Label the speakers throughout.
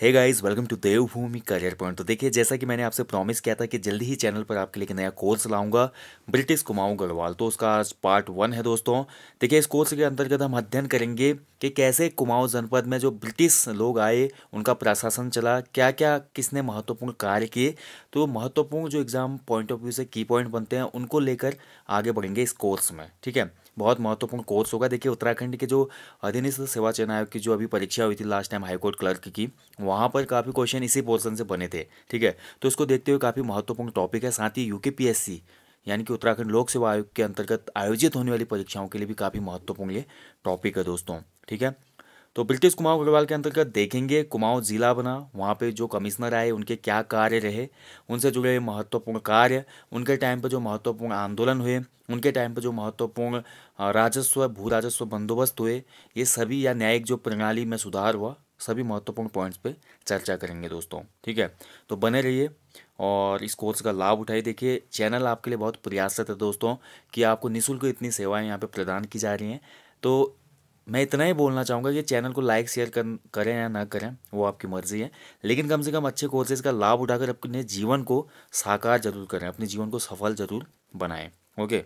Speaker 1: Hey guys welcome to Devbhoomi career point तो देखिए जैसा कि मैंने आपसे प्रॉमिस किया था कि जल्दी ही चैनल पर आपके लिए नया कोर्स लाऊंगा ब्रिटिश कुमाऊं गढ़वाल तो उसका आज पार्ट वन है दोस्तों देखिए इस कोर्स के अंतर्गत हम अध्ययन करेंगे कि कैसे कुमाऊं जनपद में जो ब्रिटिश लोग आए उनका प्रशासन चला क्या क्या किसने महत्वपूर्ण कार्य किए तो महत्वपूर्ण जो एग्ज़ाम पॉइंट ऑफ व्यू से की पॉइंट बनते हैं उनको लेकर आगे बढ़ेंगे इस कोर्स में ठीक है बहुत महत्वपूर्ण कोर्स होगा देखिए उत्तराखंड के जो अधीनस्थ सेवा चयन आयोग की जो अभी परीक्षा हुई थी लास्ट टाइम हाईकोर्ट क्लर्क की वहाँ पर काफ़ी क्वेश्चन इसी पोर्सन से बने थे ठीक है तो इसको देखते हुए काफ़ी महत्वपूर्ण टॉपिक है साथ ही यू यानी कि उत्तराखंड लोक सेवा आयोग के अंतर्गत आयोजित होने वाली परीक्षाओं के लिए भी काफ़ी महत्वपूर्ण ये टॉपिक है दोस्तों ठीक है तो ब्रिटिश कुमाऊं अग्रवाल के अंतर्गत देखेंगे कुमाऊं जिला बना वहाँ पे जो कमिश्नर आए उनके क्या कार्य रहे उनसे जुड़े महत्वपूर्ण कार्य उनके टाइम पर जो महत्वपूर्ण आंदोलन हुए उनके टाइम पर जो महत्वपूर्ण राजस्व भू राजस्व बंदोबस्त हुए ये सभी या न्यायिक जो प्रणाली में सुधार हुआ सभी महत्वपूर्ण पॉइंट्स पे चर्चा करेंगे दोस्तों ठीक है तो बने रहिए और इस कोर्स का लाभ उठाइए देखिए चैनल आपके लिए बहुत प्रयासरत है दोस्तों कि आपको निःशुल्क इतनी सेवाएं यहाँ पे प्रदान की जा रही हैं तो मैं इतना ही बोलना चाहूँगा कि चैनल को लाइक शेयर कर करें या ना करें वो आपकी मर्ज़ी है लेकिन कम से कम अच्छे कोर्सेज़ का लाभ उठाकर अपने जीवन को साकार जरूर करें अपने जीवन को सफल जरूर बनाएं ओके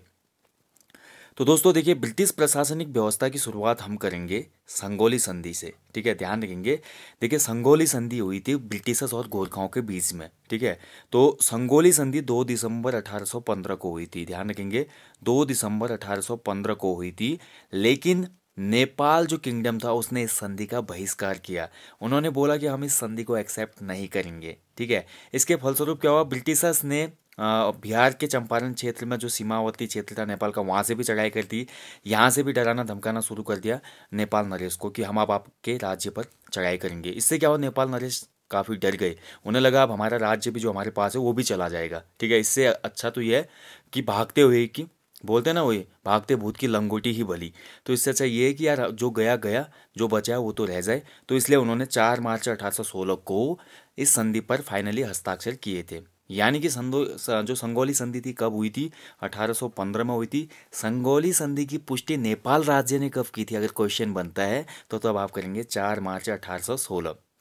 Speaker 1: तो दोस्तों देखिए ब्रिटिश प्रशासनिक व्यवस्था की शुरुआत हम करेंगे संगोली संधि से ठीक है ध्यान रखेंगे देखिए संगोली संधि हुई थी ब्रिटिशर्स और गोरखाओं के बीच में ठीक है तो संगोली संधि 2 दिसंबर 1815 को हुई थी ध्यान रखेंगे 2 दिसंबर 1815 को हुई थी लेकिन नेपाल जो किंगडम था उसने इस संधि का बहिष्कार किया उन्होंने बोला कि हम इस संधि को एक्सेप्ट नहीं करेंगे ठीक है इसके फलस्वरूप क्या हुआ ब्रिटिशर्स ने बिहार के चंपारण क्षेत्र में जो सीमावर्ती क्षेत्र था नेपाल का वहाँ से भी चढ़ाई कर दी यहाँ से भी डराना धमकाना शुरू कर दिया नेपाल नरेश को कि हम आप आपके राज्य पर चढ़ाई करेंगे इससे क्या हुआ नेपाल नरेश काफ़ी डर गए उन्हें लगा अब हमारा राज्य भी जो हमारे पास है वो भी चला जाएगा ठीक है इससे अच्छा तो यह है कि भागते हुए कि बोलते हैं ना वही भागते भूत की लंगोटी ही बली तो इससे अच्छा ये है कि यार जो गया गया जो बचा वो तो रह जाए तो इसलिए उन्होंने चार मार्च सोलह को इस संधि पर फाइनली हस्ताक्षर किए थे यानी कि संदो जो संगोली संधि थी कब हुई थी 1815 में हुई थी संगोली संधि की पुष्टि नेपाल राज्य ने कब की थी अगर क्वेश्चन बनता है तो तब तो आप करेंगे चार मार्च अठारह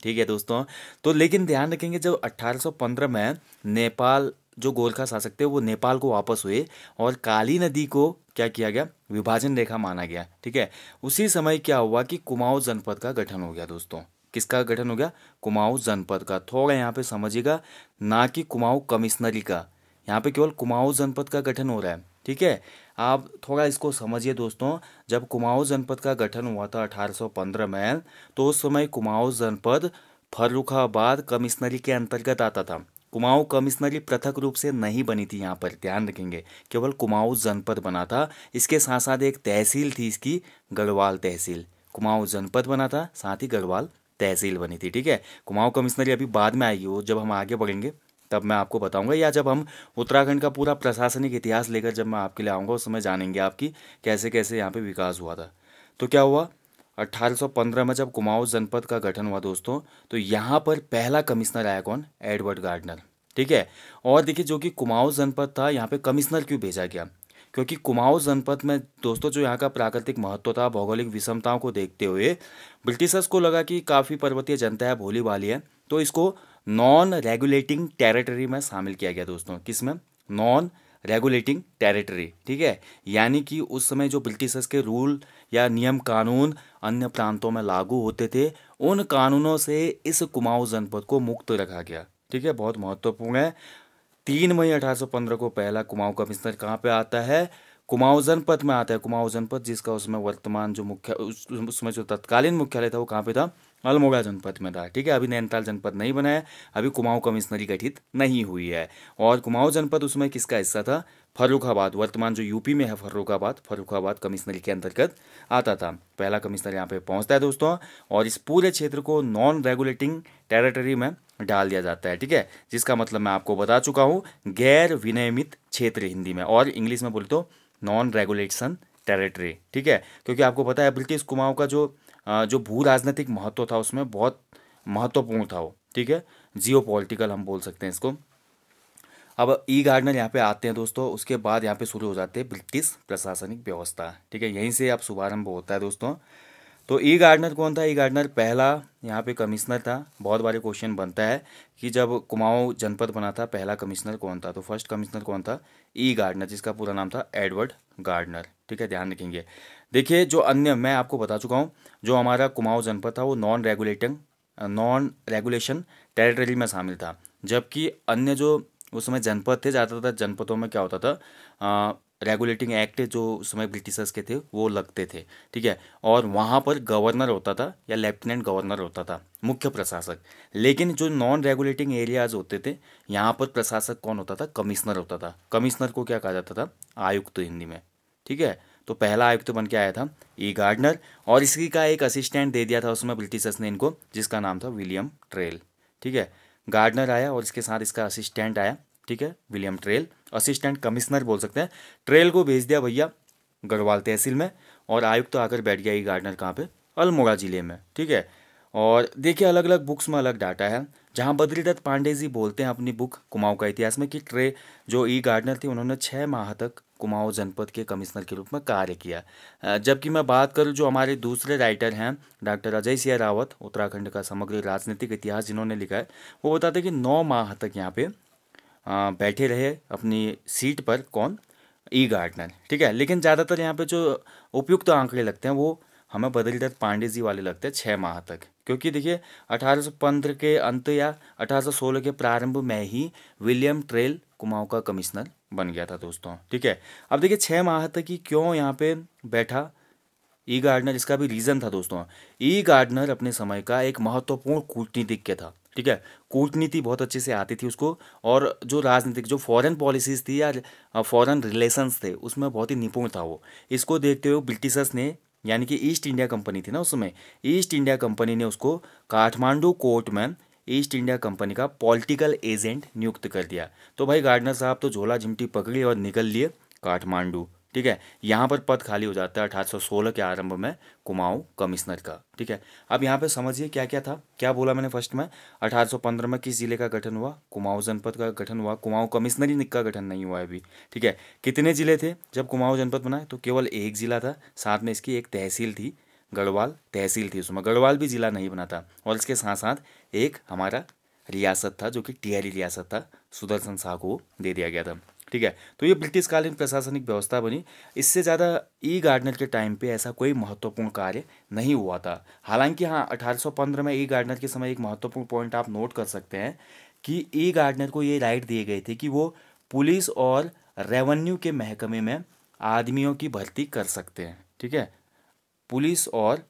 Speaker 1: ठीक है दोस्तों तो लेकिन ध्यान रखेंगे जब 1815 में नेपाल जो गोरखा शासक थे वो नेपाल को वापस हुए और काली नदी को क्या किया गया विभाजन रेखा माना गया ठीक है उसी समय क्या हुआ कि कुमाऊं जनपद का गठन हो गया दोस्तों किसका गठन हो गया कुमाऊं जनपद का थोड़ा यहाँ पे समझिएगा ना कि कुमाऊं कमिश्नरी का यहाँ पे केवल कुमाऊं जनपद का गठन हो रहा है ठीक है आप थोड़ा इसको समझिए दोस्तों जब कुमाऊं जनपद का गठन हुआ था 1815 में तो उस समय कुमाऊं जनपद फर्रुखाबाद कमिश्नरी के अंतर्गत आता था कुमाऊं कमिश्नरी पृथक रूप से नहीं बनी थी यहाँ पर ध्यान रखेंगे केवल कुमाऊं जनपद बना था इसके साथ साथ एक तहसील थी इसकी गढ़वाल तहसील कुमाऊं जनपद बना था साथ ही गढ़वाल तहसील बनी थी ठीक है कुमाऊं कमिश्नरी अभी बाद में आएगी वो जब हम आगे बढ़ेंगे तब मैं आपको बताऊंगा या जब हम उत्तराखंड का पूरा प्रशासनिक इतिहास लेकर जब मैं आपके लिए आऊँगा उस समय जानेंगे आपकी कैसे कैसे यहाँ पर विकास हुआ था तो क्या हुआ 1815 में जब कुमाऊ जनपद का गठन हुआ दोस्तों तो यहाँ पर पहला कमिश्नर आया कौन एडवर्ड गार्डनर ठीक है और देखिए जो कि कुमाऊं जनपद था यहाँ पे कमिश्नर क्यों भेजा गया क्योंकि कुमाऊं जनपद में दोस्तों जो यहाँ का प्राकृतिक महत्व था भौगोलिक विषमताओं को देखते हुए ब्रिटिशर्स को लगा कि काफ़ी पर्वतीय जनता है भोली भाली है तो इसको नॉन रेगुलेटिंग टेरिटरी में शामिल किया गया दोस्तों किस में नॉन रेगुलेटिंग टेरिटरी ठीक है यानी कि उस समय जो ब्रिटिशर्स के रूल या नियम कानून अन्य प्रांतों में लागू होते थे उन कानूनों से इस कुमाऊं जनपद को मुक्त रखा गया ठीक है बहुत महत्वपूर्ण है तीन मई अठारह को पहला कुमाऊं कमिश्नर कहाँ पे आता है कुमाऊं जनपद में आता है कुमाऊं जनपद जिसका उसमें वर्तमान जो मुख्य उसमें जो तत्कालीन मुख्यालय था वो कहाँ पे था अल्मोड़ा जनपद में था ठीक है अभी नैनीताल जनपद नहीं बना है अभी कुमाऊं कमिश्नरी गठित नहीं हुई है और कुमाऊं जनपद उसमें किसका हिस्सा था फर्रुखाबाद वर्तमान जो यूपी में है फर्रुखाबाद फर्रुखाबाद कमिश्नरी के अंतर्गत आता था पहला कमिश्नर यहाँ पे पहुँचता है दोस्तों और इस पूरे क्षेत्र को नॉन रेगुलेटिंग टेरिटरी में डाल दिया जाता है ठीक है जिसका मतलब मैं आपको बता चुका हूँ गैर विनियमित क्षेत्र हिंदी में और इंग्लिश में बोलते हो नॉन रेगुलेशन टेरेटरी ठीक है क्योंकि आपको पता है ब्रिटिश कुमाऊँ का जो जो भू राजनीतिक महत्व था उसमें बहुत महत्वपूर्ण था वो ठीक है जियो पॉलिटिकल हम बोल सकते हैं इसको अब ई गार्डनर यहाँ पे आते हैं दोस्तों उसके बाद यहाँ पे शुरू हो जाते हैं ब्रिटिश प्रशासनिक व्यवस्था ठीक है यहीं से आप शुभारंभ होता है दोस्तों तो ई गार्डनर कौन था ई गार्डनर पहला यहाँ पे कमिश्नर था बहुत बारे क्वेश्चन बनता है कि जब कुमाऊँ जनपद बना था पहला कमिश्नर कौन था तो फर्स्ट कमिश्नर कौन था ई गार्डनर जिसका पूरा नाम था एडवर्ड गार्डनर ठीक है ध्यान रखेंगे देखिए जो अन्य मैं आपको बता चुका हूँ जो हमारा कुमाऊँ जनपद था वो non regulating non regulation territory में शामिल था जबकि अन्य जो उस समय जनपद थे ज़्यादातर जनपदों में क्या होता था रेगुलेटिंग एक्ट जो उस समय ब्रिटिशर्स के थे वो लगते थे ठीक है और वहाँ पर गवर्नर होता था या लेफ्टिनेंट गवर्नर होता था मुख्य प्रशासक लेकिन जो नॉन रेगुलेटिंग एरियाज होते थे यहाँ पर प्रशासक कौन होता था कमिश्नर होता था कमिश्नर को क्या कहा जाता था आयुक्त तो हिंदी में ठीक है तो पहला आयुक्त तो बन के आया था ई e. गार्डनर और इसी का एक असिस्टेंट दे दिया था उसमें ब्रिटिशर्स ने इनको जिसका नाम था विलियम ट्रेल ठीक है गार्डनर आया और इसके साथ इसका असिस्टेंट आया ठीक है विलियम ट्रेल असिस्टेंट कमिश्नर बोल सकते हैं ट्रेल को भेज दिया भैया गढ़वाल तहसील में और आयुक्त तो आकर बैठ गया ई e. गार्डनर कहाँ पे अल्मोड़ा जिले में ठीक है और देखिए अलग अलग बुक्स में अलग डाटा है जहाँ बद्रीदत्त पांडे जी बोलते हैं अपनी बुक कुमाऊँ का इतिहास में कि ट्रे जो ई गार्डनर थे उन्होंने छः माह तक कुमाऊँ जनपद के कमिश्नर के रूप में कार्य किया जबकि मैं बात करूँ जो हमारे दूसरे राइटर हैं डॉक्टर अजय सिंह रावत उत्तराखंड का समग्र राजनीतिक इतिहास जिन्होंने लिखा है वो बताते कि नौ माह तक यहाँ पे बैठे रहे अपनी सीट पर कौन ई e. गार्डनर ठीक है लेकिन ज़्यादातर यहाँ पे जो उपयुक्त आंकड़े लगते हैं वो हमें जाते पांडे जी वाले लगते हैं छः माह तक क्योंकि देखिए 1815 के अंत या 1816 के प्रारंभ में ही विलियम ट्रेल कुमाऊं का कमिश्नर बन गया था दोस्तों ठीक है अब देखिए छः माह तक ही क्यों यहाँ पे बैठा ई गार्डनर इसका भी रीज़न था दोस्तों ई गार्डनर अपने समय का एक महत्वपूर्ण कूटनीतिज्ञ था ठीक है कूटनीति बहुत अच्छे से आती थी उसको और जो राजनीतिक जो फॉरेन पॉलिसीज़ थी या फॉरेन रिलेशंस थे उसमें बहुत ही निपुण था वो इसको देखते हुए ब्रिटिशर्स ने यानी कि ईस्ट इंडिया कंपनी थी ना उसमें ईस्ट इंडिया कंपनी ने उसको काठमांडू कोर्ट में ईस्ट इंडिया कंपनी का पॉलिटिकल एजेंट नियुक्त कर दिया तो भाई गार्डनर साहब तो झोला झिमटी पकड़ी और निकल लिए काठमांडू ठीक है यहाँ पर पद खाली हो जाता है सोलह के आरंभ में कुमाऊं कमिश्नर का ठीक है अब यहाँ पे समझिए क्या क्या था क्या बोला मैंने फर्स्ट में पंद्रह में किस जिले का गठन हुआ कुमाऊं जनपद का गठन हुआ कुमाऊं कमिश्नरी का गठन नहीं हुआ अभी ठीक है कितने जिले थे जब कुमाऊं जनपद बनाए तो केवल एक जिला था साथ में इसकी एक तहसील थी गढ़वाल तहसील थी उसमें गढ़वाल भी जिला नहीं बना था और इसके साथ साथ एक हमारा रियासत था जो कि टिहरी रियासत था सुदर्शन शाह को दे दिया गया था ठीक है तो ये ब्रिटिशकालीन प्रशासनिक व्यवस्था बनी इससे ज़्यादा ई गार्डनर के टाइम पे ऐसा कोई महत्वपूर्ण कार्य नहीं हुआ था हालांकि हाँ 1815 में ई गार्डनर के समय एक महत्वपूर्ण पॉइंट आप नोट कर सकते हैं कि ई गार्डनर को ये राइट दिए गए थे कि वो पुलिस और रेवेन्यू के महकमे में आदमियों की भर्ती कर सकते हैं ठीक है पुलिस और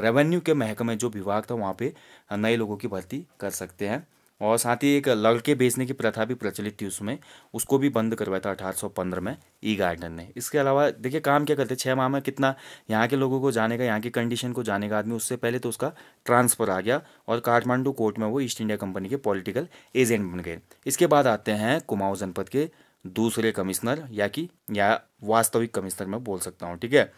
Speaker 1: रेवेन्यू के महकमे जो विभाग था वहाँ पे नए लोगों की भर्ती कर सकते हैं और साथ ही एक लड़के बेचने की प्रथा भी प्रचलित थी उसमें उसको भी बंद करवाया था पंद्रह में ई गार्डन ने इसके अलावा देखिए काम क्या करते छः माह में कितना यहाँ के लोगों को जाने का यहाँ की कंडीशन को जाने का आदमी उससे पहले तो उसका ट्रांसफ़र आ गया और काठमांडू कोर्ट में वो ईस्ट इंडिया कंपनी के पॉलिटिकल एजेंट बन गए इसके बाद आते हैं कुमाऊँ जनपद के दूसरे कमिश्नर या कि या वास्तविक कमिश्नर मैं बोल सकता हूँ ठीक है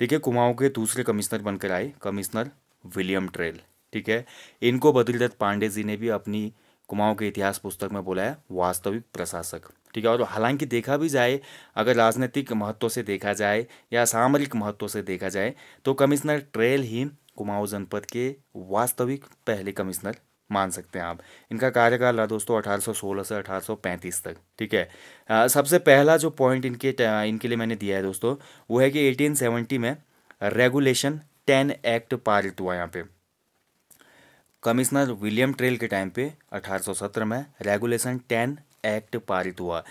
Speaker 1: देखिए कुमाऊँ के दूसरे कमिश्नर बनकर आए कमिश्नर विलियम ट्रेल ठीक है इनको बद्रीदत्त पांडे जी ने भी अपनी कुमाऊं के इतिहास पुस्तक में बोला है वास्तविक प्रशासक ठीक है और हालांकि देखा भी जाए अगर राजनीतिक महत्व से देखा जाए या सामरिक महत्व से देखा जाए तो कमिश्नर ट्रेल ही कुमाऊं जनपद के वास्तविक पहले कमिश्नर मान सकते हैं आप इनका कार्यकाल रहा दोस्तों 1816 से 1835 तक ठीक है आ, सबसे पहला जो पॉइंट इनके इनके लिए मैंने दिया है दोस्तों वो है कि 1870 में रेगुलेशन टेन एक्ट पारित हुआ यहाँ पे कमिश्नर विलियम ट्रेल के टाइम पे 1817 में रेगुलेशन टेन एक्ट पारित हुआ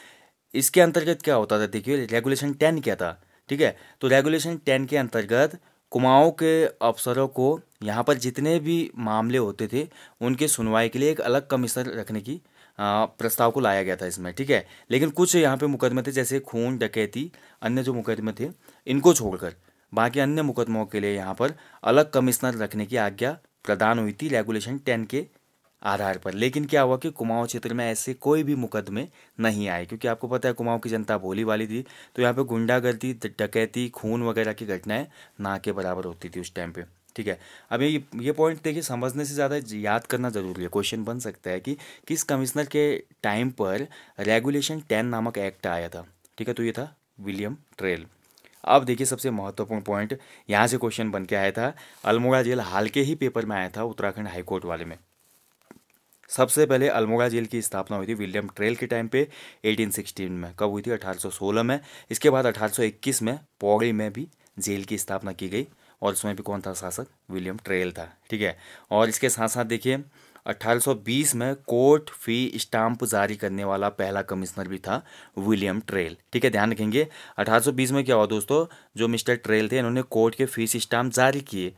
Speaker 1: इसके अंतर्गत क्या होता था देखिए रेगुलेशन टेन क्या था ठीक है तो रेगुलेशन टेन के अंतर्गत कुमाऊँ के अफसरों को यहाँ पर जितने भी मामले होते थे उनके सुनवाई के लिए एक अलग कमिश्नर रखने की प्रस्ताव को लाया गया था इसमें ठीक है लेकिन कुछ यहाँ पे मुकदमे थे जैसे खून डकैती अन्य जो मुकदमे थे इनको छोड़कर बाकी अन्य मुकदमों के लिए यहाँ पर अलग कमिश्नर रखने की आज्ञा प्रदान हुई थी रेगुलेशन टेन के आधार पर लेकिन क्या हुआ कि कुमाऊं क्षेत्र में ऐसे कोई भी मुकदमे नहीं आए क्योंकि आपको पता है कुमाऊं की जनता भोली वाली थी तो यहाँ पे गुंडागर्दी डकैती खून वगैरह की घटनाएं ना के बराबर होती थी उस टाइम पे ठीक है अब ये ये पॉइंट देखिए समझने से ज़्यादा याद करना ज़रूरी है क्वेश्चन बन सकता है कि किस कमिश्नर के टाइम पर रेगुलेशन टेन नामक एक्ट आया था ठीक है तो ये था विलियम ट्रेल अब देखिए सबसे महत्वपूर्ण पॉइंट यहाँ से क्वेश्चन बन के आया था अल्मोड़ा जेल हाल के ही पेपर में आया था उत्तराखंड हाईकोर्ट वाले में सबसे पहले अल्मोड़ा जेल की स्थापना हुई थी विलियम ट्रेल के टाइम पे 1816 में कब हुई थी 1816 में इसके बाद 1821 में पौड़ी में भी जेल की स्थापना की गई और उसमें भी कौन था शासक विलियम ट्रेल था ठीक है और इसके साथ साथ देखिए 1820 में कोर्ट फी स्टाम्प जारी करने वाला पहला कमिश्नर भी था विलियम ट्रेल ठीक है ध्यान रखेंगे 1820 में क्या हुआ दोस्तों जो मिस्टर ट्रेल थे इन्होंने कोर्ट के फीस स्टाम्प जारी किए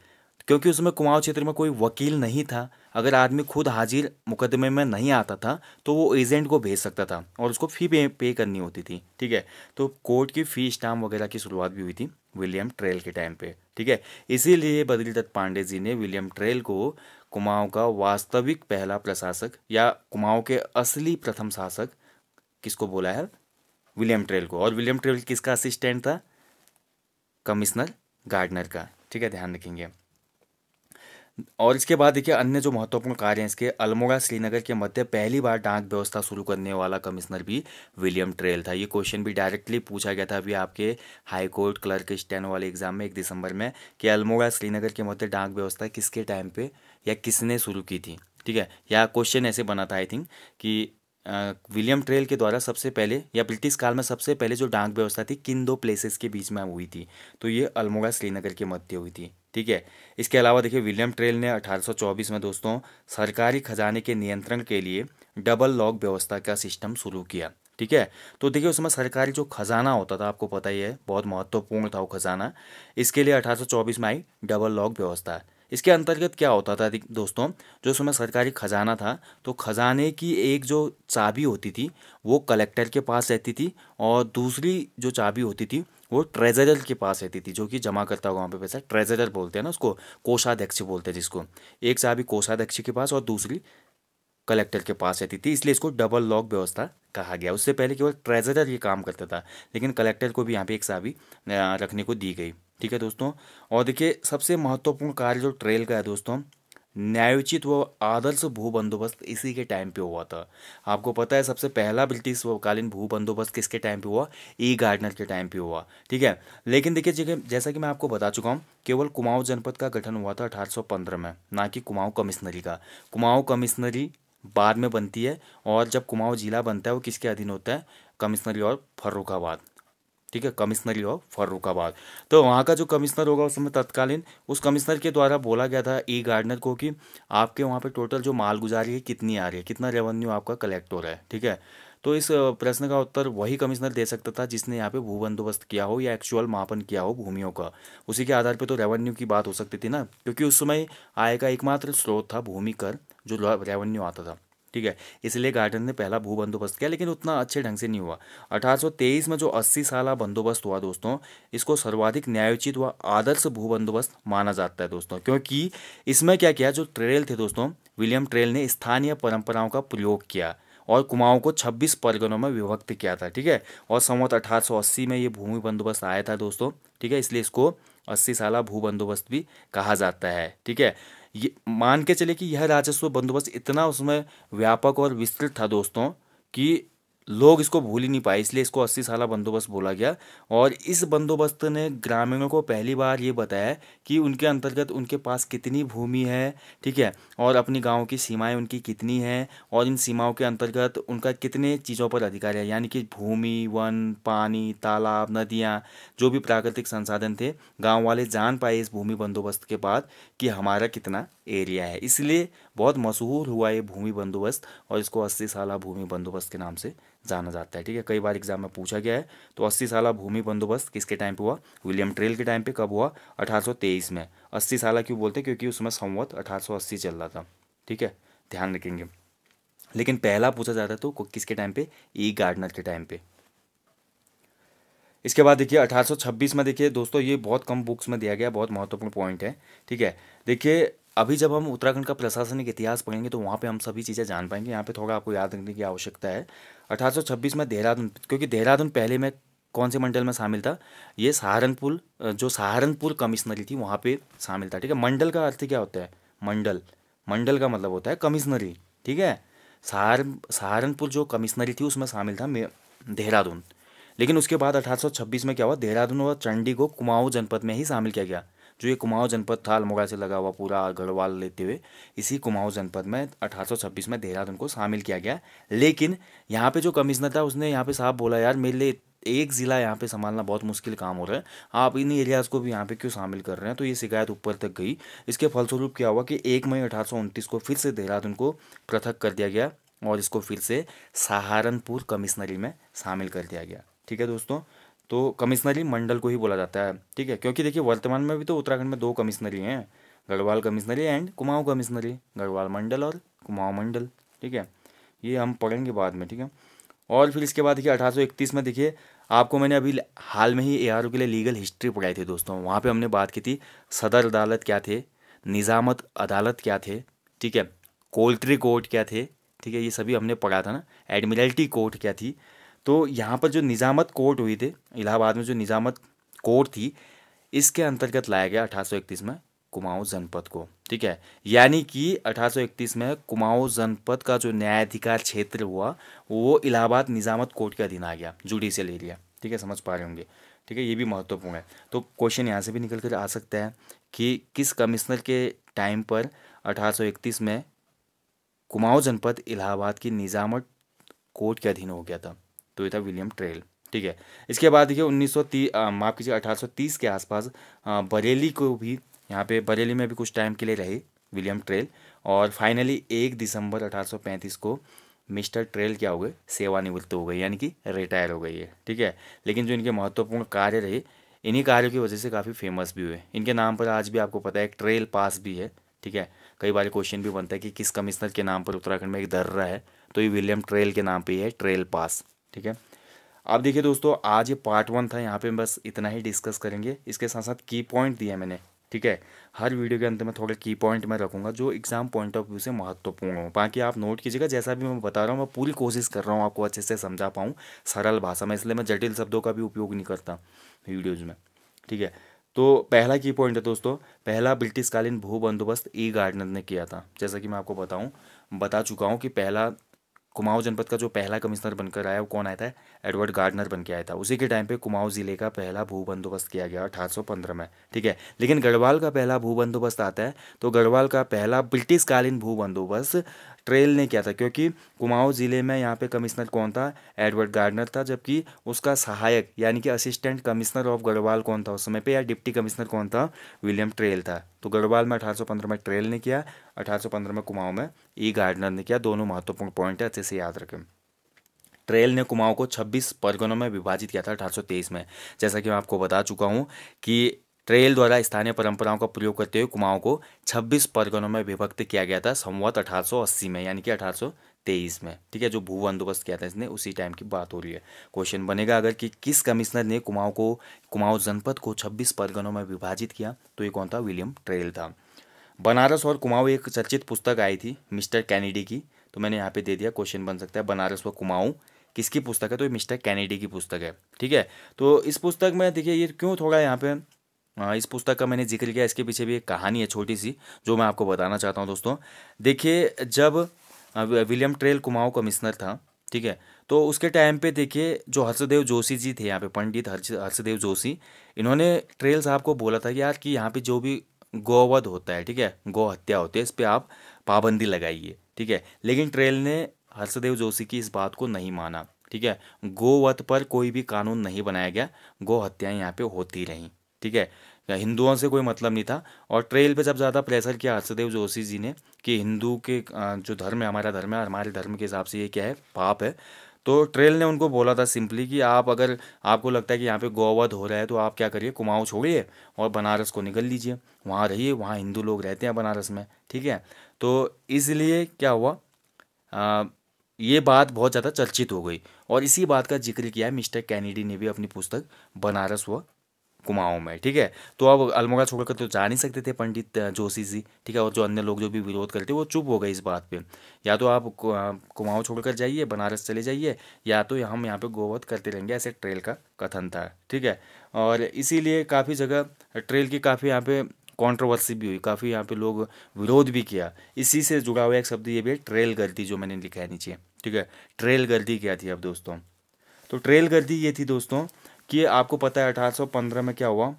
Speaker 1: क्योंकि उसमें कुमाऊं क्षेत्र में कोई वकील नहीं था अगर आदमी खुद हाजिर मुकदमे में नहीं आता था तो वो एजेंट को भेज सकता था और उसको फ़ी पे, पे करनी होती थी ठीक है तो कोर्ट की फ़ी स्टाम्प वगैरह की शुरुआत भी हुई थी विलियम ट्रेल के टाइम पे ठीक है इसीलिए बद्रीदत्त पांडे जी ने विलियम ट्रेल को कुमाऊं का वास्तविक पहला प्रशासक या कुमाऊं के असली प्रथम शासक किसको बोला है विलियम ट्रेल को और विलियम ट्रेल किसका असिस्टेंट था कमिश्नर गार्डनर का ठीक है ध्यान रखेंगे और इसके बाद देखिए अन्य जो महत्वपूर्ण कार्य हैं इसके अल्मोड़ा श्रीनगर के मध्य पहली बार डाक व्यवस्था शुरू करने वाला कमिश्नर भी विलियम ट्रेल था ये क्वेश्चन भी डायरेक्टली पूछा गया था अभी आपके हाई कोर्ट क्लर्क स्टैंड वाले एग्जाम में एक दिसंबर में कि अल्मोड़ा श्रीनगर के मध्य डाक व्यवस्था किसके टाइम पर या किसने शुरू की थी ठीक है या क्वेश्चन ऐसे बना था आई थिंक कि विलियम ट्रेल के द्वारा सबसे पहले या ब्रिटिश काल में सबसे पहले जो डाक व्यवस्था थी किन दो प्लेसेस के बीच में हुई थी तो ये अल्मोड़ा श्रीनगर के मध्य हुई थी ठीक है इसके अलावा देखिए विलियम ट्रेल ने 1824 में दोस्तों सरकारी खजाने के नियंत्रण के लिए डबल लॉक व्यवस्था का सिस्टम शुरू किया ठीक है तो देखिए उसमें सरकारी जो खजाना होता था आपको पता ही है बहुत महत्वपूर्ण था वो खजाना इसके लिए 1824 में आई डबल लॉक व्यवस्था इसके अंतर्गत क्या होता था दोस्तों जो समय सरकारी ख़जाना था तो ख़जाने की एक जो चाबी होती थी वो कलेक्टर के पास रहती थी और दूसरी जो चाबी होती थी वो ट्रेजरर के पास रहती थी जो कि जमा करता हुआ वहाँ पे पैसा ट्रेजरर बोलते हैं ना उसको कोषाध्यक्ष बोलते हैं जिसको एक चाबी कोषाध्यक्ष के पास और दूसरी कलेक्टर के पास रहती थी इसलिए इसको डबल लॉक व्यवस्था कहा गया उससे पहले केवल ट्रेजरर ये काम करता था लेकिन कलेक्टर को भी यहाँ पे एक चाबी रखने को दी गई ठीक है दोस्तों और देखिए सबसे महत्वपूर्ण कार्य जो ट्रेल का है दोस्तों न्यायोचित व आदर्श भू बंदोबस्त इसी के टाइम पे हुआ था आपको पता है सबसे पहला ब्रिटिश वकालीन भू बंदोबस्त किसके टाइम पे हुआ ई e. गार्डनर के टाइम पे हुआ ठीक है लेकिन देखिए जैसा कि मैं आपको बता चुका हूँ केवल कुमाऊं जनपद का गठन हुआ था अठारह में ना कि कुमाऊं कमिश्नरी का कुमाऊं कमिश्नरी बाद में बनती है और जब कुमाऊं जिला बनता है वो किसके अधीन होता है कमिश्नरी और फर्रुखाबाद ठीक है कमिश्नरी ऑफ फर्रुखाबाद तो वहाँ का जो कमिश्नर होगा उस समय तत्कालीन उस कमिश्नर के द्वारा बोला गया था ई गार्डनर को कि आपके वहाँ पर टोटल जो माल गुजारी है कितनी आ रही है कितना रेवेन्यू आपका कलेक्ट हो रहा है ठीक है तो इस प्रश्न का उत्तर वही कमिश्नर दे सकता था जिसने यहाँ पे भू बंदोबस्त किया हो या एक्चुअल मापन किया हो भूमियों का उसी के आधार पे तो रेवेन्यू की बात हो सकती थी ना क्योंकि उस समय आय का एकमात्र स्रोत था भूमि कर जो रेवेन्यू आता था ठीक है इसलिए गार्डन ने पहला भू बंदोबस्त किया लेकिन उतना अच्छे ढंग से नहीं हुआ अठारह में जो अस्सी साल बंदोबस्त हुआ दोस्तों इसको सर्वाधिक न्यायोचित व आदर्श भू बंदोबस्त माना जाता है दोस्तों क्योंकि इसमें क्या किया जो ट्रेल थे दोस्तों विलियम ट्रेल ने स्थानीय परंपराओं का प्रयोग किया और कुमाऊं को 26 परगनों में विभक्त किया था ठीक है और संवत 1880 में ये भूमि बंदोबस्त आया था दोस्तों ठीक है इसलिए इसको अस्सी साल भू बंदोबस्त भी कहा जाता है ठीक है ये मान के चले कि यह राजस्व बंदोबस्त इतना उसमें व्यापक और विस्तृत था दोस्तों कि लोग इसको भूल ही नहीं पाए इसलिए इसको अस्सी साल बंदोबस्त बोला गया और इस बंदोबस्त ने ग्रामीणों को पहली बार ये बताया कि उनके अंतर्गत उनके पास कितनी भूमि है ठीक है और अपनी गांव की सीमाएं उनकी कितनी हैं और इन सीमाओं के अंतर्गत उनका कितने चीज़ों पर अधिकार है यानी कि भूमि वन पानी तालाब नदियाँ जो भी प्राकृतिक संसाधन थे गाँव वाले जान पाए इस भूमि बंदोबस्त के बाद कि हमारा कितना एरिया है इसलिए बहुत मशहूर हुआ ये भूमि बंदोबस्त और इसको अस्सी साल भूमि बंदोबस्त के नाम से जाना जाता है ठीक है कई बार एग्जाम में पूछा गया है तो अस्सी साल भूमि बंदोबस्त किसके टाइम पे हुआ विलियम ट्रेल के टाइम पे कब हुआ 1823 में अस्सी साल क्यों बोलते हैं क्योंकि उसमें संवत अठारह चल रहा था ठीक है ध्यान रखेंगे लेकिन पहला पूछा जाता है तो किसके टाइम पे ई e. गार्डनर के टाइम पे इसके बाद देखिए 1826 में देखिए दोस्तों ये बहुत कम बुक्स में दिया गया बहुत महत्वपूर्ण पॉइंट है ठीक है देखिए अभी जब हम उत्तराखंड का प्रशासनिक इतिहास पढ़ेंगे तो वहाँ पे हम सभी चीज़ें जान पाएंगे यहाँ पे थोड़ा आपको याद रखने की आवश्यकता है 1826 में देहरादून क्योंकि देहरादून पहले में कौन से मंडल में शामिल था ये सहारनपुर जो सहारनपुर कमिश्नरी थी वहाँ पे शामिल था ठीक है मंडल का अर्थ क्या होता है मंडल मंडल का मतलब होता है कमिश्नरी ठीक है सहार सहारनपुर जो कमिश्नरी थी उसमें शामिल था देहरादून लेकिन उसके बाद अठारह में क्या हुआ देहरादून और चंडी को कुमाऊँ जनपद में ही शामिल किया गया जो ये कुमाऊं जनपद था अल्मोड़ा से लगा हुआ पूरा गढ़वाल लेते हुए इसी कुमाऊं जनपद में 1826 में देहरादून को शामिल किया गया लेकिन यहाँ पे जो कमिश्नर था उसने यहाँ पे साहब बोला यार मेरे लिए एक ज़िला यहाँ पे संभालना बहुत मुश्किल काम हो रहा है आप इन एरियाज़ को भी यहाँ पे क्यों शामिल कर रहे हैं तो ये शिकायत ऊपर तक गई इसके फलस्वरूप क्या हुआ कि एक मई अठारह को फिर से देहरादून को पृथक कर दिया गया और इसको फिर से सहारनपुर कमिश्नरी में शामिल कर दिया गया ठीक है दोस्तों तो कमिश्नरी मंडल को ही बोला जाता है ठीक है क्योंकि देखिए वर्तमान में भी तो उत्तराखंड में दो कमिश्नरी हैं Garhwal commissionary and Kumaon commissionary Garhwal मंडल और कुमाऊं मंडल ठीक है ये हम पढ़ेंगे बाद में ठीक है और फिर इसके बाद देखिए अठारह में देखिए आपको मैंने अभी हाल में ही ए के लिए लीगल हिस्ट्री पढ़ाई थी दोस्तों वहाँ पर हमने बात की थी सदर अदालत क्या थे निज़ामत अदालत क्या थे ठीक है कोल्ट्री कोर्ट क्या थे ठीक है ये सभी हमने पढ़ा था ना एडमिरल्टी कोर्ट क्या थी तो यहाँ पर जो निज़ामत कोर्ट हुई थी इलाहाबाद में जो निज़ामत कोर्ट थी इसके अंतर्गत लाया गया अठारह में कुमाऊं जनपद को ठीक है यानी कि अठारह में कुमाऊँ जनपद का जो न्यायाधिकार क्षेत्र हुआ वो इलाहाबाद निज़ामत कोर्ट के अधीन आ गया जुडिशियल एरिया ठीक है समझ पा रहे होंगे ठीक है ये भी महत्वपूर्ण है तो क्वेश्चन यहाँ से भी निकल कर आ सकता है कि किस कमिश्नर के टाइम पर अठारह में कुमाऊँ जनपद इलाहाबाद की निज़ामत कोर्ट के अधीन हो गया था तो ये था विलियम ट्रेल ठीक है इसके बाद देखिए उन्नीस सौ माफ़ कीजिए अठारह के आसपास बरेली को भी यहाँ पे बरेली में भी कुछ टाइम के लिए रहे विलियम ट्रेल और फाइनली एक दिसंबर 1835 को मिस्टर ट्रेल क्या हो गए सेवानिवृत्त हो गए यानी कि रिटायर हो गई है ठीक है लेकिन जो इनके महत्वपूर्ण कार्य रहे इन्हीं कार्यों की वजह से काफ़ी फेमस भी हुए इनके नाम पर आज भी आपको पता है एक ट्रेल पास भी है ठीक है कई बार क्वेश्चन भी बनता है कि किस कमिश्नर के नाम पर उत्तराखंड में एक दर्रा है तो ये विलियम ट्रेल के नाम पर है ट्रेल पास ठीक है आप देखिए दोस्तों आज ये पार्ट वन था यहाँ पे बस इतना ही डिस्कस करेंगे इसके साथ साथ की पॉइंट दिया मैंने ठीक है हर वीडियो के अंत में थोड़े की पॉइंट मैं रखूँगा जो एग्ज़ाम पॉइंट ऑफ व्यू से महत्वपूर्ण हो बाकी आप नोट कीजिएगा जैसा भी मैं बता रहा हूँ मैं पूरी कोशिश कर रहा हूँ आपको अच्छे से समझा पाऊँ सरल भाषा में इसलिए मैं जटिल शब्दों का भी उपयोग नहीं करता वीडियोज़ में ठीक है तो पहला की पॉइंट है दोस्तों पहला ब्रिटिशकालीन भू बंदोबस्त ई गार्डनर ने किया था जैसा कि मैं आपको बताऊँ बता चुका हूँ कि पहला कुमाऊ जनपद का जो पहला कमिश्नर बनकर आया वो कौन आया था एडवर्ड गार्डनर बन के आया था उसी के टाइम पे कुमाऊ जिले का पहला भू बंदोबस्त किया गया पंद्रह में ठीक है लेकिन गढ़वाल का पहला भू बंदोबस्त आता है तो गढ़वाल का पहला ब्रिटिशकालीन भू बंदोबस्त ट्रेल ने किया था क्योंकि कुमाऊँ ज़िले में यहाँ पे कमिश्नर कौन था एडवर्ड गार्डनर था जबकि उसका सहायक यानी कि असिस्टेंट कमिश्नर ऑफ गढ़वाल कौन था उस समय पे या डिप्टी कमिश्नर कौन था विलियम ट्रेल था तो गढ़वाल में 1815 में ट्रेल ने किया 1815 में कुमाऊँ में ई गार्डनर ने किया दोनों महत्वपूर्ण पॉइंट है अच्छे से याद रखें ट्रेल ने कुमाऊँ को 26 परगनों में विभाजित किया था 1823 में जैसा कि मैं आपको बता चुका हूँ कि ट्रेल द्वारा स्थानीय परंपराओं का प्रयोग करते हुए कुमाऊं को 26 परगनों में विभक्त किया गया था संवत 1880 में यानी कि 1823 में ठीक है जो भू बंदोबस्त किया था इसने उसी टाइम की बात हो रही है क्वेश्चन बनेगा अगर कि किस कमिश्नर ने कुमाओं को कुमाऊं जनपद को 26 परगनों में विभाजित किया तो ये कौन था विलियम ट्रेल था बनारस और कुमाऊं एक चर्चित पुस्तक आई थी मिस्टर कैनेडी की तो मैंने यहाँ पे दे दिया क्वेश्चन बन सकता है बनारस व कुमाऊं किसकी पुस्तक है तो ये मिस्टर कैनेडी की पुस्तक है ठीक है तो इस पुस्तक में देखिए ये क्यों थोड़ा यहाँ पे हाँ, इस पुस्तक का मैंने जिक्र किया इसके पीछे भी एक कहानी है छोटी सी जो मैं आपको बताना चाहता हूँ दोस्तों देखिए जब विलियम ट्रेल कुमाऊँ कमिश्नर था ठीक है तो उसके टाइम पे देखिए जो हर्षदेव जोशी जी थे यहाँ पे पंडित हर्ष हर्षदेव जोशी इन्होंने ट्रेल साहब को बोला था कि यार कि यहाँ पे जो भी गौवध होता है ठीक है गौ हत्या होती है इस पर आप पाबंदी लगाइए ठीक है लेकिन ट्रेल ने हर्षदेव जोशी की इस बात को नहीं माना ठीक है गोवध पर कोई भी कानून नहीं बनाया गया गौ हत्याएँ यहाँ पे होती रहीं ठीक है या हिंदुओं से कोई मतलब नहीं था और ट्रेल पे जब ज़्यादा प्रेशर किया हर्षदेव जोशी जी ने कि हिंदू के जो धर्म है हमारा धर्म है हमारे धर्म के हिसाब से ये क्या है पाप है तो ट्रेल ने उनको बोला था सिंपली कि आप अगर आपको लगता है कि यहाँ पे गोवध हो रहा है तो आप क्या करिए कुमाऊँ छोड़िए और बनारस को निकल लीजिए वहाँ रहिए वहाँ हिंदू लोग रहते हैं बनारस में ठीक है तो इसलिए क्या हुआ आ, ये बात बहुत ज़्यादा चर्चित हो गई और इसी बात का जिक्र किया है मिस्टर कैनेडी ने भी अपनी पुस्तक बनारस व कुमाऊँ में ठीक है तो अब अल्मोड़ा छोड़कर तो जा नहीं सकते थे पंडित जोशी जी ठीक है और जो अन्य लोग जो भी विरोध करते वो चुप हो गए इस बात पे या तो आप कुमाऊँ छोड़कर जाइए बनारस चले जाइए या तो हम यहाँ पे गोवध करते रहेंगे ऐसे ट्रेल का कथन था ठीक है और इसीलिए काफ़ी जगह ट्रेल की काफ़ी यहाँ पे कंट्रोवर्सी भी हुई काफ़ी यहाँ पे लोग विरोध भी किया इसी से जुड़ा हुआ एक शब्द ये भी है ट्रेल गर्दी जो मैंने लिखा है नीचे ठीक है ट्रेल गर्दी क्या थी अब दोस्तों तो ट्रेल गर्दी ये थी दोस्तों कि आपको पता है 1815 में क्या हुआ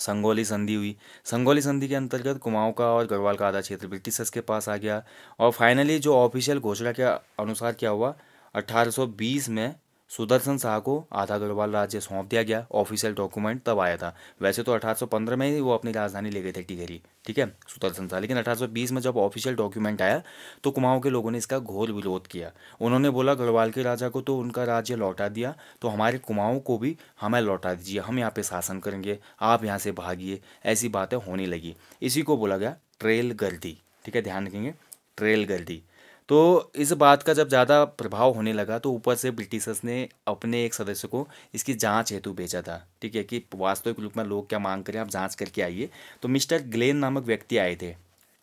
Speaker 1: संगोली संधि हुई संगोली संधि के अंतर्गत कुमाऊं का और गढ़वाल का आधा क्षेत्र ब्रिटिशर्स के पास आ गया और फाइनली जो ऑफिशियल घोषणा के अनुसार क्या हुआ 1820 में सुदर्शन शाह को आधा गढ़वाल राज्य सौंप दिया गया ऑफिशियल डॉक्यूमेंट तब आया था वैसे तो 1815 में ही वो अपनी राजधानी ले गए थे टिहरी ठीक है सुदर्शन शाह लेकिन 1820 में जब ऑफिशियल डॉक्यूमेंट आया तो कुमाऊं के लोगों ने इसका घोर विरोध किया उन्होंने बोला गढ़वाल के राजा को तो उनका राज्य लौटा दिया तो हमारे कुमाऊं को भी हमें लौटा दीजिए हम यहाँ पर शासन करेंगे आप यहाँ से भागिए ऐसी बातें होने लगी इसी को बोला गया ट्रेल गर्दी ठीक है ध्यान रखेंगे ट्रेल गर्दी तो इस बात का जब ज़्यादा प्रभाव होने लगा तो ऊपर से ब्रिटिशर्स ने अपने एक सदस्य को इसकी जांच हेतु भेजा था ठीक है कि वास्तविक रूप में लोग क्या मांग करें आप जांच करके आइए तो मिस्टर ग्लेन नामक व्यक्ति आए थे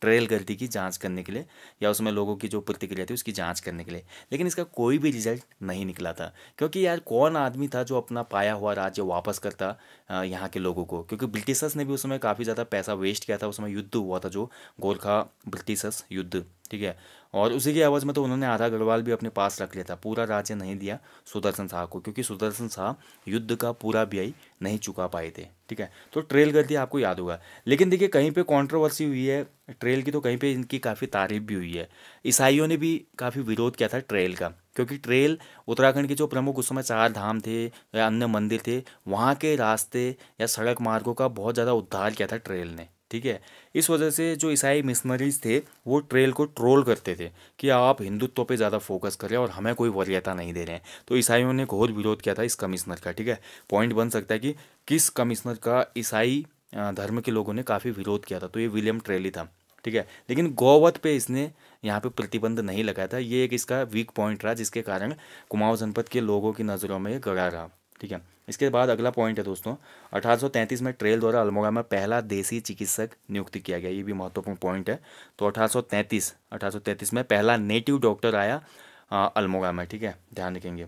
Speaker 1: ट्रेल गलती की जांच करने के लिए या उसमें लोगों की जो प्रतिक्रिया थी उसकी जांच करने के लिए लेकिन इसका कोई भी रिजल्ट नहीं निकला था क्योंकि यार कौन आदमी था जो अपना पाया हुआ राज्य वापस करता यहाँ के लोगों को क्योंकि ब्रिटिशर्स ने भी उस समय काफ़ी ज़्यादा पैसा वेस्ट किया था उस समय युद्ध हुआ था जो गोरखा ब्रिटिशर्स युद्ध ठीक है और उसी की आवाज़ में तो उन्होंने आधा गढ़वाल भी अपने पास रख लिया था पूरा राज्य नहीं दिया सुदर्शन शाह को क्योंकि सुदर्शन शाह युद्ध का पूरा व्यय नहीं चुका पाए थे ठीक है तो ट्रेल गलती आपको याद होगा लेकिन देखिए कहीं पे कंट्रोवर्सी हुई है ट्रेल की तो कहीं पे इनकी काफ़ी तारीफ भी हुई है ईसाइयों ने भी काफ़ी विरोध किया था ट्रेल का क्योंकि ट्रेल उत्तराखंड के जो प्रमुख उस समय चार धाम थे या अन्य मंदिर थे वहाँ के रास्ते या सड़क मार्गों का बहुत ज़्यादा उद्धार किया था ट्रेल ने ठीक है इस वजह से जो ईसाई मिशनरीज थे वो ट्रेल को ट्रोल करते थे कि आप हिंदुत्व पे ज़्यादा फोकस करें और हमें कोई वरीयता नहीं दे रहे हैं तो ईसाइयों ने घोर विरोध किया था इस कमिश्नर का ठीक है पॉइंट बन सकता है कि किस कमिश्नर का ईसाई धर्म के लोगों ने काफ़ी विरोध किया था तो ये विलियम ट्रेली था ठीक है लेकिन गौवत पे इसने यहाँ पे प्रतिबंध नहीं लगाया था ये एक इसका वीक पॉइंट रहा जिसके कारण कुमाऊँ जनपद के लोगों की नज़रों में ये गड़ा रहा ठीक है इसके बाद अगला पॉइंट है दोस्तों 1833 में ट्रेल द्वारा अल्मोड़ा में पहला देसी चिकित्सक नियुक्त किया गया ये भी महत्वपूर्ण पॉइंट है तो 1833 1833 में पहला नेटिव डॉक्टर आया अल्मोगा अल्मोड़ा में ठीक है ध्यान रखेंगे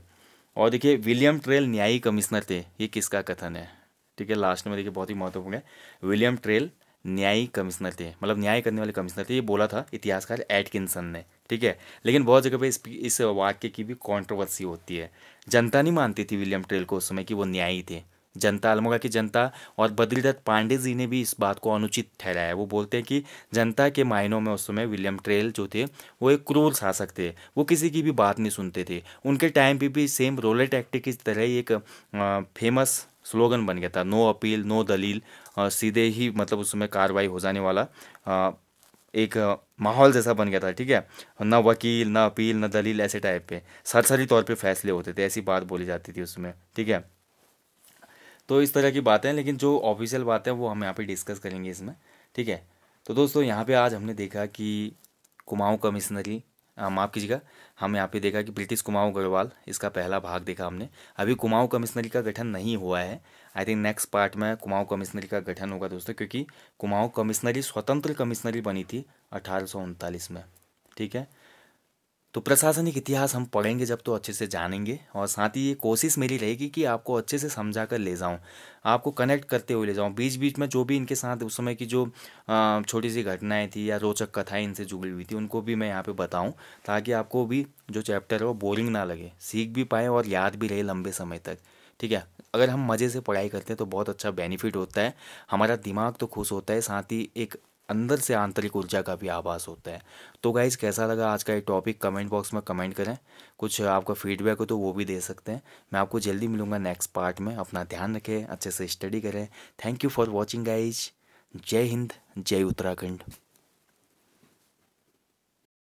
Speaker 1: और देखिए विलियम ट्रेल न्यायिक कमिश्नर थे ये किसका कथन है ठीक है लास्ट में देखिए बहुत ही महत्वपूर्ण है विलियम ट्रेल न्यायी कमिश्नर थे मतलब न्याय करने वाले कमिश्नर थे ये बोला था इतिहासकार एटकिंसन ने ठीक है लेकिन बहुत जगह पे इस इस वाक्य की भी कंट्रोवर्सी होती है जनता नहीं मानती थी विलियम ट्रेल को उस समय कि वो न्यायी थे जनता अल्मोड़ा की जनता और बद्रीदत्त पांडे जी ने भी इस बात को अनुचित ठहराया वो बोलते हैं कि जनता के मायनों में उस समय विलियम ट्रेल जो थे वो एक क्रूर शासक थे वो किसी की भी बात नहीं सुनते थे उनके टाइम पे भी सेम रोलर टैक्टिक की तरह ही एक फेमस स्लोगन बन गया था नो अपील नो दलील सीधे ही मतलब उसमें कार्रवाई हो जाने वाला एक माहौल जैसा बन गया था ठीक है ना वकील ना अपील ना दलील ऐसे टाइप पे सरसरी तौर पे फैसले होते थे ऐसी बात बोली जाती थी उसमें ठीक है तो इस तरह की बातें लेकिन जो ऑफिशियल बातें वो हम यहाँ पे डिस्कस करेंगे इसमें ठीक है तो दोस्तों यहाँ पे आज हमने देखा कि कुमाऊँ कमिश्नरी माफ़ कीजिएगा हम यहाँ पे देखा कि ब्रिटिश कुमाऊँ अग्रवाल इसका पहला भाग देखा हमने अभी कुमाऊँ कमिश्नरी का गठन नहीं हुआ है आई थिंक नेक्स्ट पार्ट में कुमाऊं कमिश्नरी का गठन होगा दोस्तों क्योंकि कुमाऊं कमिश्नरी स्वतंत्र कमिश्नरी बनी थी अठारह में ठीक है तो प्रशासनिक इतिहास हम पढ़ेंगे जब तो अच्छे से जानेंगे और साथ ही ये कोशिश मेरी रहेगी कि आपको अच्छे से समझा कर ले जाऊँ आपको कनेक्ट करते हुए ले जाऊँ बीच बीच में जो भी इनके साथ उस समय की जो छोटी सी घटनाएं थी या रोचक कथाएं इनसे जुड़ी हुई थी उनको भी मैं यहाँ पे बताऊँ ताकि आपको भी जो चैप्टर है वो बोरिंग ना लगे सीख भी पाएँ और याद भी रहे लंबे समय तक ठीक है अगर हम मज़े से पढ़ाई करते हैं तो बहुत अच्छा बेनिफिट होता है हमारा दिमाग तो खुश होता है साथ ही एक अंदर से आंतरिक ऊर्जा का भी आभास होता है तो गाइज़ कैसा लगा आज का ये टॉपिक कमेंट बॉक्स में कमेंट करें कुछ आपका फीडबैक हो तो वो भी दे सकते हैं मैं आपको जल्दी मिलूंगा नेक्स्ट पार्ट में अपना ध्यान रखें अच्छे से स्टडी करें thank you for watching guys जय हिंद जय उत्तराखंड